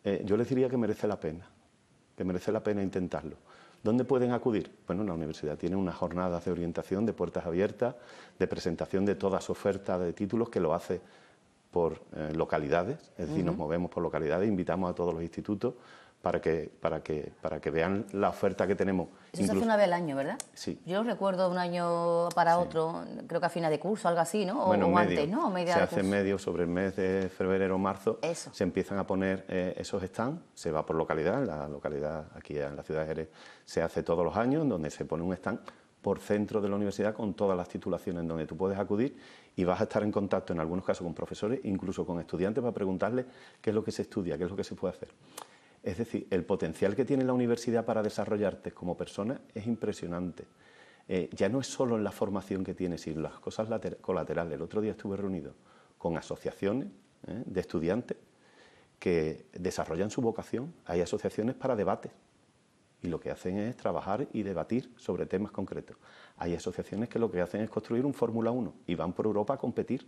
eh, yo les diría que merece la pena, que merece la pena intentarlo. ¿Dónde pueden acudir? Bueno, la universidad tiene unas jornadas de orientación de puertas abiertas, de presentación de toda su oferta de títulos que lo hace por eh, localidades, es decir, nos movemos por localidades, invitamos a todos los institutos para que, para que, para que vean la oferta que tenemos. Eso se hace una vez al año, ¿verdad? Sí. Yo recuerdo un año para otro, creo que a final de curso, algo así, ¿no? O, antes, ¿no? se hace medio, sobre el mes de febrero o marzo, se empiezan a poner eh, esos stands, se va por localidad, la localidad aquí en la ciudad de Jerez se hace todos los años, donde se pone un stand por centro de la universidad con todas las titulaciones donde tú puedes acudir y vas a estar en contacto en algunos casos con profesores, incluso con estudiantes para preguntarles qué es lo que se estudia, qué es lo que se puede hacer. Es decir, el potencial que tiene la universidad para desarrollarte como persona es impresionante. Eh, ya no es solo en la formación que tienes, sino las cosas colaterales. El otro día estuve reunido con asociaciones eh, de estudiantes que desarrollan su vocación. Hay asociaciones para debates y lo que hacen es trabajar y debatir sobre temas concretos. Hay asociaciones que lo que hacen es construir un Fórmula 1 y van por Europa a competir.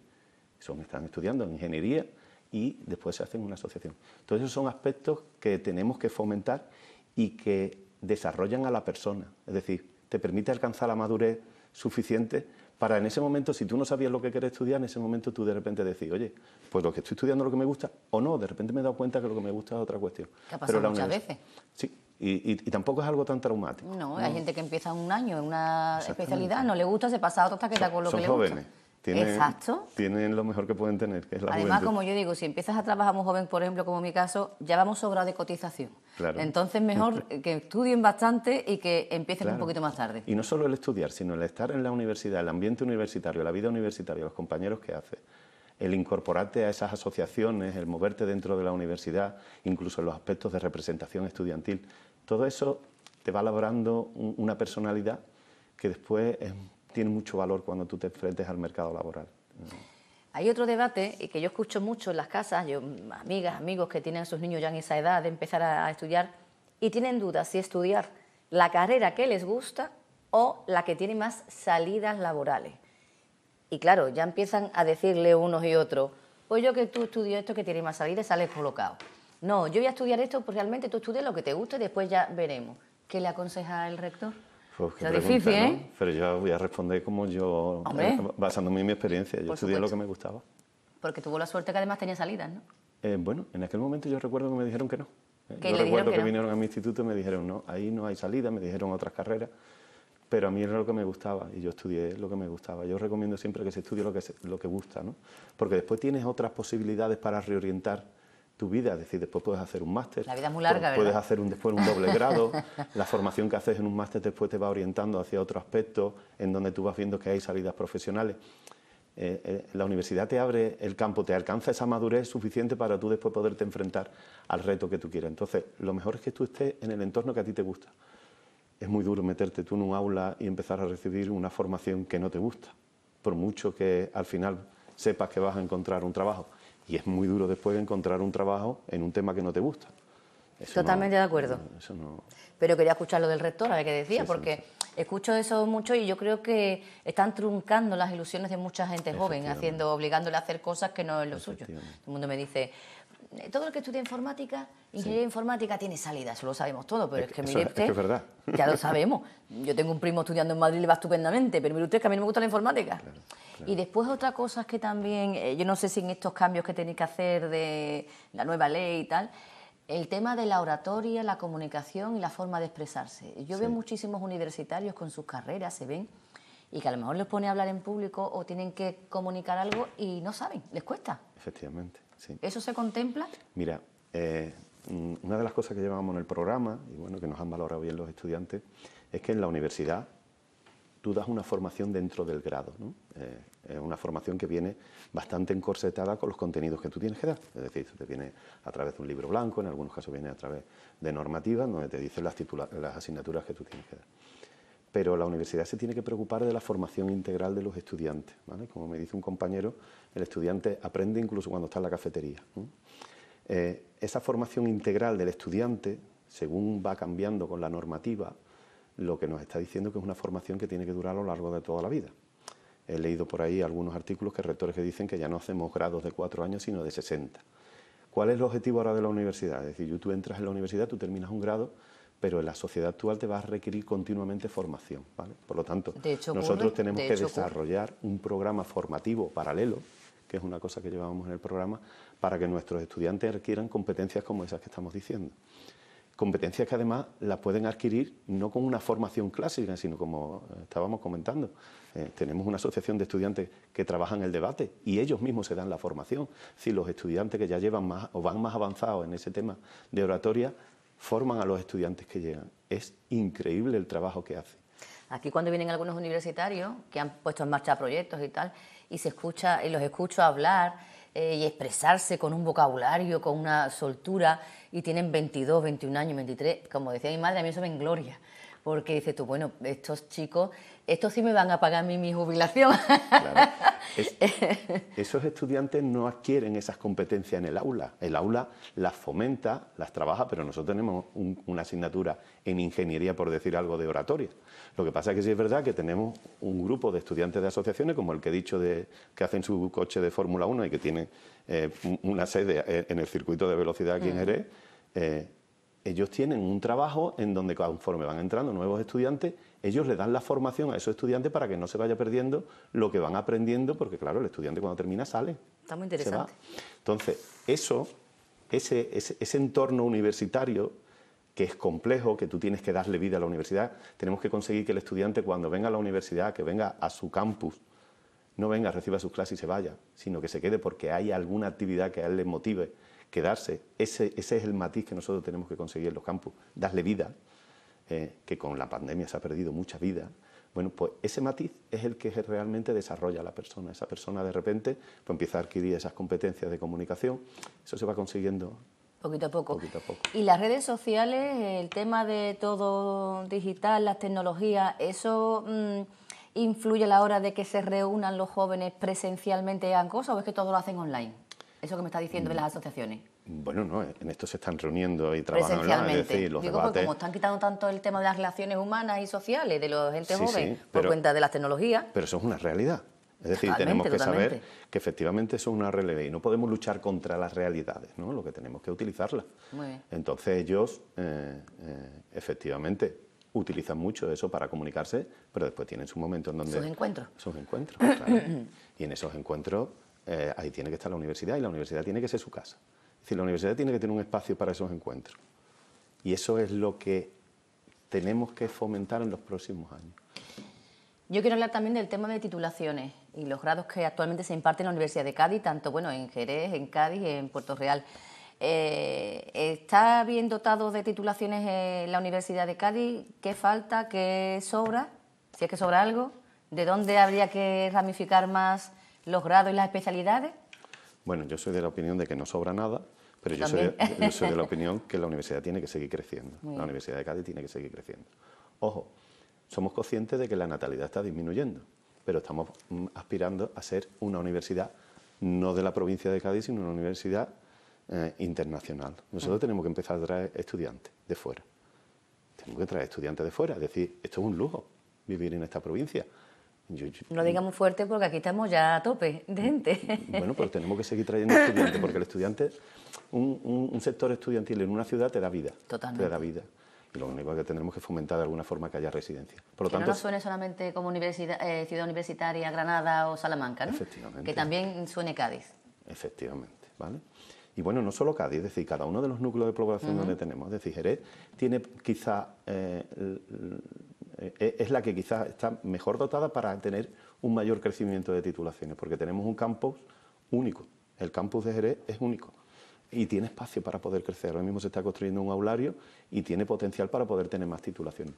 Son, están estudiando ingeniería y después se hacen una asociación. Todos esos son aspectos que tenemos que fomentar y que desarrollan a la persona. Es decir, te permite alcanzar la madurez suficiente para en ese momento, si tú no sabías lo que querías estudiar, en ese momento tú de repente decís, oye, pues lo que estoy estudiando es lo que me gusta, o no, de repente me he dado cuenta que lo que me gusta es otra cuestión. Que ha pasado muchas veces. Sí, y, tampoco es algo tan traumático. No, hay gente que empieza un año en una especialidad, no le gusta, se pasa a otra hasta que está con lo que le Gusta. Tienen, Exacto. Tienen lo mejor que pueden tener, Además, como yo digo, si empiezas a trabajar muy joven, por ejemplo, como en mi caso, ya vamos sobre de cotización. Entonces, mejor que estudien bastante y que empiecen un poquito más tarde. Y no solo el estudiar, sino el estar en la universidad, el ambiente universitario, la vida universitaria, los compañeros que haces el incorporarte a esas asociaciones, el moverte dentro de la universidad, incluso en los aspectos de representación estudiantil, todo eso te va labrando una personalidad que después tiene mucho valor cuando tú te enfrentes al mercado laboral. Hay otro debate que yo escucho mucho en las casas, yo, amigas, amigos que tienen a sus niños ya en esa edad de empezar a, estudiar y tienen dudas si estudiar la carrera que les gusta o la que tiene más salidas laborales. Y claro, ya empiezan a decirle unos y otros, pues yo que tú estudio esto que tiene más salidas, sales colocado no, yo voy a estudiar esto, porque realmente tú estudias lo que te guste y después ya veremos. ¿Qué le aconseja el rector? Pues difícil, ¿eh? Pero yo voy a responder como yo, eh, basándome en mi experiencia. Yo estudié lo que me gustaba. Porque tuvo la suerte que además tenía salidas, ¿no? Eh, bueno, en aquel momento yo recuerdo que me dijeron que no. Eh, yo recuerdo que, vinieron a mi instituto y me dijeron, no, ahí no hay salida, me dijeron otras carreras, pero a mí era lo que me gustaba y yo estudié lo que me gustaba. Yo recomiendo siempre que se estudie lo que, lo que gusta, ¿no? porque después tienes otras posibilidades para reorientar tu vida, es decir, después puedes hacer un máster. La vida muy larga, Puedes hacer un, después un doble grado, [LAUGHS] la formación que haces en un máster después te va orientando hacia otro aspecto en donde tú vas viendo que hay salidas profesionales. Eh, eh, la universidad te abre el campo, te alcanza esa madurez suficiente para tú después poderte enfrentar al reto que tú quieras. Entonces, lo mejor es que tú estés en el entorno que a ti te gusta. Es muy duro meterte tú en un aula y empezar a recibir una formación que no te gusta, por mucho que al final sepas que vas a encontrar un trabajo y es muy duro después encontrar un trabajo en un tema que no te gusta. Totalmente de acuerdo. Pero quería escuchar lo del rector, a ver qué decía, porque escucho eso mucho y yo creo que están truncando las ilusiones de mucha gente joven, haciendo, obligándole a hacer cosas que no es lo suyo. Todo el mundo me dice, todo el que estudia informática, ingeniería informática tiene salida, eso lo sabemos todo, pero es, que, mire usted, es, que es verdad. ya lo sabemos. Yo tengo un primo estudiando en Madrid, le va estupendamente, pero mire usted que a mí me gusta la informática. Y después otra cosa es que también, eh, yo no sé si en estos cambios que tenéis que hacer de la nueva ley y tal, el tema de la oratoria, la comunicación y la forma de expresarse. Yo veo muchísimos universitarios con sus carreras, se ven, y que a lo mejor les pone a hablar en público o tienen que comunicar algo y no saben, les cuesta. Efectivamente. ¿Eso se contempla? Mira, eh, una de las cosas que llevamos en el programa, y bueno, que nos han valorado bien los estudiantes, es que en la universidad tú das una formación dentro del grado, eh, es una formación que viene bastante encorsetada con los contenidos que tú tienes que dar, es decir, te viene a través de un libro blanco, en algunos casos viene a través de normativas, donde te dicen las asignaturas que tú tienes que dar pero la universidad se tiene que preocupar de la formación integral de los estudiantes. Como me dice un compañero, el estudiante aprende incluso cuando está en la cafetería. Eh, esa formación integral del estudiante, según va cambiando con la normativa, lo que nos está diciendo que es una formación que tiene que durar a lo largo de toda la vida. He leído por ahí algunos artículos que rectores que dicen que ya no hacemos grados de cuatro años, sino de 60. ¿Cuál es el objetivo ahora de la universidad? Es decir, tú entras en la universidad, tú terminas un grado pero en la sociedad actual te va a requerir continuamente formación. Por lo tanto, nosotros tenemos que desarrollar un programa formativo paralelo, que es una cosa que llevamos en el programa, para que nuestros estudiantes adquieran competencias como esas que estamos diciendo. Competencias que además las pueden adquirir no con una formación clásica, sino como eh, estábamos comentando. Eh, tenemos una asociación de estudiantes que trabajan el debate y ellos mismos se dan la formación. Si los estudiantes que ya llevan más o van más avanzados en ese tema de oratoria forman a los estudiantes que llegan. Es increíble el trabajo que hacen. Aquí cuando vienen algunos universitarios que han puesto en marcha proyectos y tal, y se escucha y los escucho hablar eh, y expresarse con un vocabulario, con una soltura, y tienen 22, 21 años, 23, como decía mi madre, a mí eso me engloria porque dices tú, bueno, estos chicos, estos sí me van a pagar mi, mi jubilación. [LAUGHS] [LAUGHS] esos estudiantes no adquieren esas competencias en el aula. El aula las fomenta, las trabaja, pero nosotros tenemos una asignatura en ingeniería, por decir algo, de oratoria. Lo que pasa es que sí es verdad que tenemos un grupo de estudiantes de asociaciones, como el que he dicho, que hacen su coche de Fórmula 1 y que tiene eh, una sede eh, en el circuito de velocidad aquí en mm. Jerez. Eh, ellos tienen un trabajo en donde conforme van entrando nuevos estudiantes, ellos le dan la formación a esos estudiantes para que no se vaya perdiendo lo que van aprendiendo, porque claro, el estudiante cuando termina sale. Está muy interesante. Entonces, eso, ese, ese entorno universitario que es complejo, que tú tienes que darle vida a la universidad, tenemos que conseguir que el estudiante cuando venga a la universidad, que venga a su campus, no venga, reciba sus clases y se vaya, sino que se quede porque hay alguna actividad que a él le motive quedarse. Ese, ese es el matiz que nosotros tenemos que conseguir en los campus, darle vida, eh, que con la pandemia se ha perdido mucha vida. Bueno, pues ese matiz es el que realmente desarrolla a la persona. Esa persona de repente pues, empieza a adquirir esas competencias de comunicación. Eso se va consiguiendo Poquito a poco. Y las redes sociales, el tema de todo digital, las tecnologías, ¿eso mm, influye a la hora de que se reúnan los jóvenes presencialmente en cosas o es que todo lo hacen online? Eso que me está diciendo de las asociaciones. Bueno, no, en esto se están reuniendo y trabajando. Es decir, Digo, como están quitando tanto el tema de las relaciones humanas y sociales de los gente joven por cuenta de las tecnologías. Pero eso es una realidad. Es decir, tenemos que saber que efectivamente eso es una realidad y no podemos luchar contra las realidades, ¿no? Lo que tenemos que utilizarlas. Entonces ellos, eh, eh, efectivamente, utilizan mucho eso para comunicarse, pero después tienen sus momento en donde... Sus encuentros. Sus encuentros, claro. [CLEARS THROAT] y en esos encuentros eh, ahí tiene que estar la universidad y la universidad tiene que ser su casa. Es decir, la universidad tiene que tener un espacio para esos encuentros. Y eso es lo que tenemos que fomentar en los próximos años. Yo quiero hablar también del tema de titulaciones y los grados que actualmente se imparten en la Universidad de Cádiz, tanto bueno en Jerez, en Cádiz y en Puerto Real. Eh, ¿Está bien dotado de titulaciones en eh, la Universidad de Cádiz? ¿Qué falta? ¿Qué sobra? Si es que sobra algo. ¿De dónde habría que ramificar más los grados y las especialidades? Bueno, yo soy de la opinión de que no sobra nada, pero yo soy, de la [LAUGHS] opinión que la universidad tiene que seguir creciendo. La Universidad de Cádiz tiene que seguir creciendo. Ojo, somos conscientes de que la natalidad está disminuyendo, pero estamos mm, aspirando a ser una universidad no de la provincia de Cádiz, sino una universidad eh, internacional. Nosotros mm. tenemos que empezar a traer estudiantes de fuera. Tenemos que traer estudiantes de fuera. Es decir, esto es un lujo, vivir en esta provincia no digamos fuerte porque aquí estamos ya a tope de gente. Bueno, pero tenemos que seguir trayendo estudiantes, porque el estudiante, un, sector estudiantil en una ciudad te da vida. Totalmente. Te da vida. Y lo único que tendremos que fomentar de alguna forma que haya residencia. que tanto, no suene solamente como universidad, eh, ciudad universitaria, Granada o Salamanca, ¿no? Efectivamente. Que también suene Cádiz. Efectivamente, ¿vale? Y bueno, no solo Cádiz, es decir, cada uno de los núcleos de población donde tenemos. Es decir, Jerez tiene quizá eh, eh, eh, es la que quizás está mejor dotada para tener un mayor crecimiento de titulaciones, porque tenemos un campus único. El campus de Jerez es único y tiene espacio para poder crecer. Ahora mismo se está construyendo un aulario y tiene potencial para poder tener más titulaciones.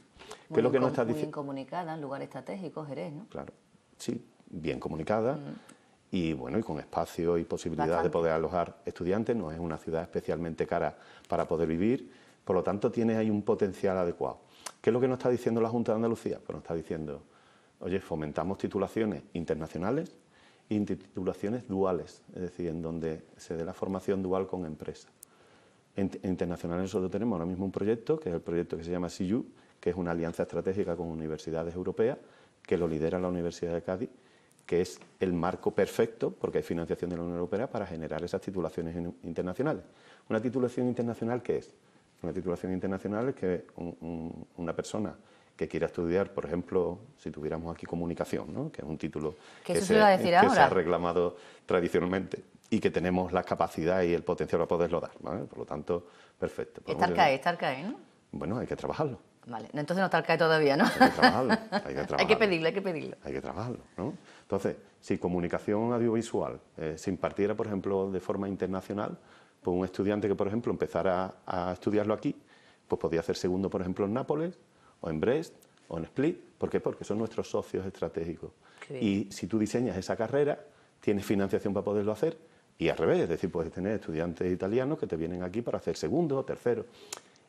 Muy, bien comunicada, en lugar estratégico, Jerez, ¿no? Claro, sí, bien comunicada. Mm. y bueno, y con espacio y posibilidad de poder alojar estudiantes, no es una ciudad especialmente cara para poder vivir, por lo tanto tiene ahí un potencial adecuado. ¿Qué es lo que nos está diciendo la Junta de Andalucía? Pues nos está diciendo, oye, fomentamos titulaciones internacionales y titulaciones duales, es decir, en donde se dé la formación dual con empresas. internacionales nosotros tenemos ahora mismo un proyecto, que es el proyecto que se llama SIU, que es una alianza estratégica con universidades europeas, que lo lidera la Universidad de Cádiz, que es el marco perfecto, porque hay financiación de la Unión Europea, para generar esas titulaciones internacionales. ¿Una titulación internacional que es? Una titulación internacional es que una persona que quiera estudiar, por ejemplo, si tuviéramos aquí comunicación, ¿no? que es un título que, se, ha reclamado tradicionalmente y que tenemos la capacidad y el potencial para poderlo dar. Por lo tanto, perfecto. Estar cae, estar cae, ¿no? Bueno, hay que trabajarlo. Vale, entonces no está cae todavía, ¿no? Hay que trabajarlo. Hay que, trabajarlo. [LAUGHS] hay que, hay que trabajarlo, ¿no? Entonces, si comunicación audiovisual eh, se impartiera, por ejemplo, de forma internacional, pues un estudiante que, por ejemplo, empezara a estudiarlo aquí, pues podía hacer segundo, por ejemplo, en Nápoles, o en Brest, o en Split. ¿Por qué? Porque son nuestros socios estratégicos. Y si tú diseñas esa carrera, tienes financiación para poderlo hacer, y al revés, es decir, puedes tener estudiantes italianos que te vienen aquí para hacer segundo o tercero.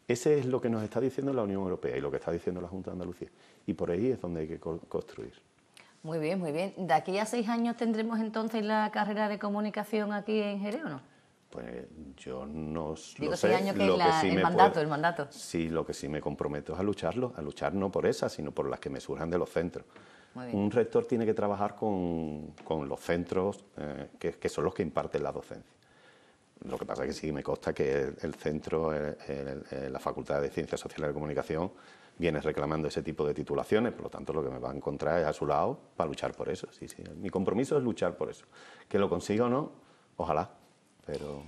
Ese es lo que nos está diciendo la Unión Europea y lo que está diciendo la Junta de Andalucía. Y por ahí es donde hay que construir. Muy bien, muy bien. ¿De aquí a seis años tendremos entonces la carrera de comunicación aquí en Jerez no? Pues yo no sé. que que sí el mandato, el mandato. Sí, lo que sí me comprometo es a lucharlo, a luchar no por esas, sino por las que me surjan de los centros. Un rector tiene que trabajar con, los centros eh, que, son los que imparten la docencia. Lo que pasa es que sí me consta que el, centro, la Facultad de Ciencias Sociales y Comunicación, viene reclamando ese tipo de titulaciones, por lo tanto lo que me va a encontrar es a su lado para luchar por eso. Sí, sí. Mi compromiso es luchar por eso. Que lo consiga o no, ojalá pero...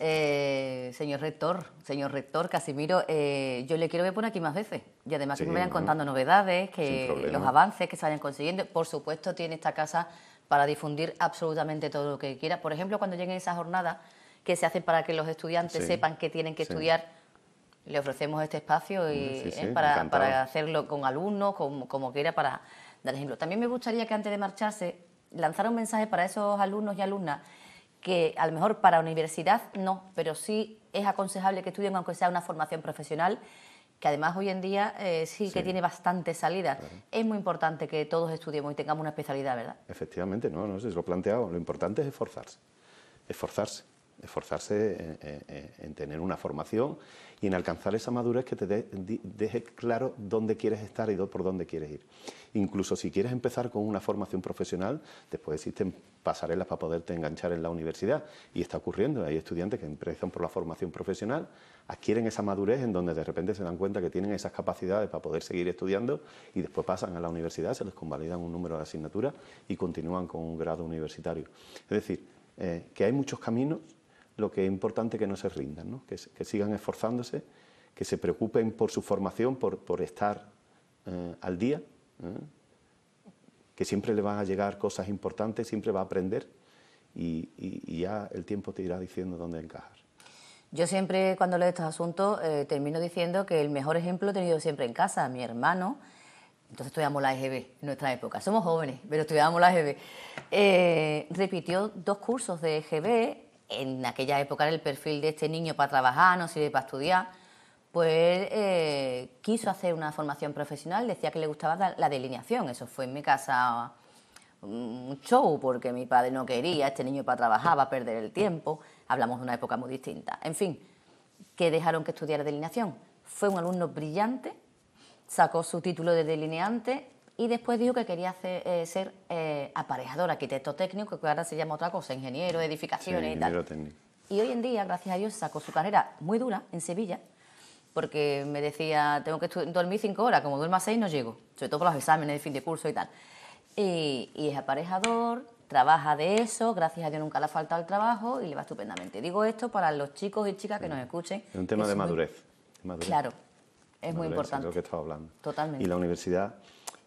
Eh, señor rector, señor rector Casimiro, eh, yo le quiero ver por aquí más veces y además que me vayan contando novedades, que los avances que se vayan consiguiendo. Por supuesto, tiene esta casa para difundir absolutamente todo lo que quiera. Por ejemplo, cuando lleguen esas jornadas que se hacen para que los estudiantes sepan que tienen que estudiar, le ofrecemos este espacio eh, para, hacerlo con alumnos, como quiera, para dar ejemplo. También me gustaría que antes de marcharse lanzara un mensaje para esos alumnos y alumnas que a lo mejor para universidad no, pero sí es aconsejable que estudien aunque sea una formación profesional, que además hoy en día eh, sí, que tiene bastante salida. Es muy importante que todos estudiemos y tengamos una especialidad, ¿verdad? Efectivamente, no, no, es lo planteado. Lo importante es esforzarse, esforzarse esforzarse en, tener una formación y en alcanzar esa madurez que te deje claro dónde quieres estar y por dónde quieres ir. Incluso si quieres empezar con una formación profesional, después existen pasarelas para poderte enganchar en la universidad y está ocurriendo, hay estudiantes que empiezan por la formación profesional, adquieren esa madurez en donde de repente se dan cuenta que tienen esas capacidades para poder seguir estudiando y después pasan a la universidad, se les convalidan un número de asignaturas y continúan con un grado universitario. Es decir, eh, que hay muchos caminos lo que es importante que no se rindan, Que, que, sigan esforzándose, que se preocupen por su formación, por, por estar eh, al día, ¿eh? que siempre le van a llegar cosas importantes, siempre va a aprender y, ya el tiempo te irá diciendo dónde encajar. Yo siempre cuando leo estos asuntos eh, termino diciendo que el mejor ejemplo he tenido siempre en casa, mi hermano. Entonces estudiamos la EGB en nuestra época. Somos jóvenes, pero estudiamos la EGB. repitió dos cursos de EGB en aquella época era el perfil de este niño para trabajar, no sirve para estudiar, pues eh, quiso hacer una formación profesional, decía que le gustaba la delineación, eso fue en mi casa mm, un show porque mi padre no quería, este niño para trabajar, va perder el tiempo, hablamos de una época muy distinta, en fin, que dejaron que estudiara delineación. Fue un alumno brillante, sacó su título de delineante y después dijo que quería hacer, eh, ser eh, aparejador, arquitecto técnico, que ahora se llama otra cosa, ingeniero de edificaciones sí, ingeniero y tal. Técnico. Y hoy en día, gracias a Dios, sacó su carrera muy dura en Sevilla, porque me decía, tengo que dormir cinco horas, como duerma seis no llego, sobre todo por los exámenes de fin de curso y tal. Y, es aparejador, trabaja de eso, gracias a Dios nunca le ha faltado el trabajo y le va estupendamente. Digo esto para los chicos y chicas que nos escuchen. Es un tema de madurez. Claro, es muy importante. Es lo que estaba hablando. Totalmente. Y la universidad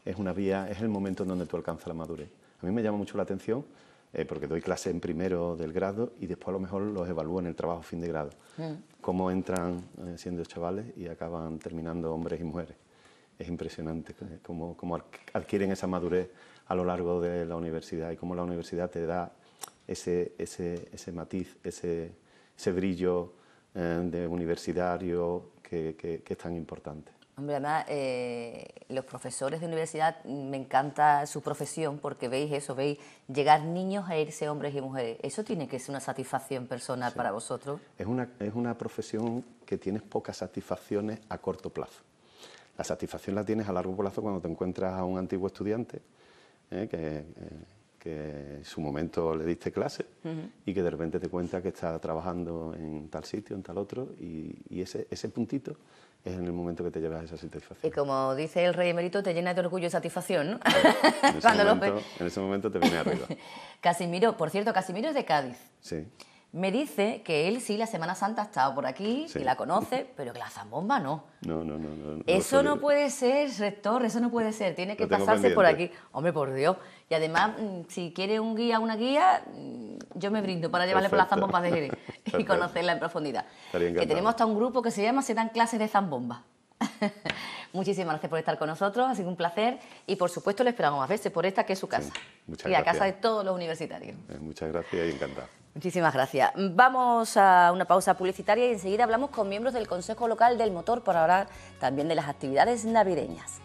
es una vía, es el momento en donde tú alcanzas la madurez. A mí me llama mucho la atención eh, porque doy clase en primero del grado y después a lo mejor los evalúo en el trabajo fin de grado. Mm. Cómo entran eh, siendo chavales y acaban terminando hombres y mujeres. Es impresionante eh, cómo, adquieren esa madurez a lo largo de la universidad y cómo la universidad te da ese, ese, matiz, ese, ese brillo de universitario que es tan importante. Hombre, además, eh, los profesores de universidad, me encanta su profesión porque veis eso, veis llegar niños a irse hombres y mujeres. Eso tiene que ser una satisfacción personal para vosotros. Es una, es una profesión que tienes pocas satisfacciones a corto plazo. La satisfacción la tienes a largo plazo cuando te encuentras a un antiguo estudiante eh, eh, que, en su momento le diste clase y que de repente te cuenta que está trabajando en tal sitio, en tal otro, y, y ese, ese puntito es en el momento que te llevas esa satisfacción. Y como dice el rey emérito, te llena de orgullo y satisfacción, ¿no? En [LAUGHS] ese, en ese momento te viene arriba. [LAUGHS] Casimiro, por cierto, Casimiro es de Cádiz. Sí. Me dice que él sí, la Semana Santa ha estado por aquí, que la conoce, pero que la zambomba no. No, no, no. no, eso no puede ser, rector, eso no puede ser. Tiene que pasarse por aquí. Hombre, por Dios. Y además, mm, si quiere un guía una guía, mm, yo me brindo para llevarle por la zambomba de Jerez [LAUGHS] y conocerla en profundidad. Que tenemos hasta un grupo que se llama Se dan clases de zambomba. [LAUGHS] Muchísimas gracias por estar con nosotros, ha sido un placer y por supuesto le esperamos a veces por esta que es su casa. y a casa de todos los universitarios. Eh, muchas gracias y encantado. Muchísimas gracias. Vamos a una pausa publicitaria y enseguida hablamos con miembros del Consejo Local del Motor para hablar también de las actividades navideñas.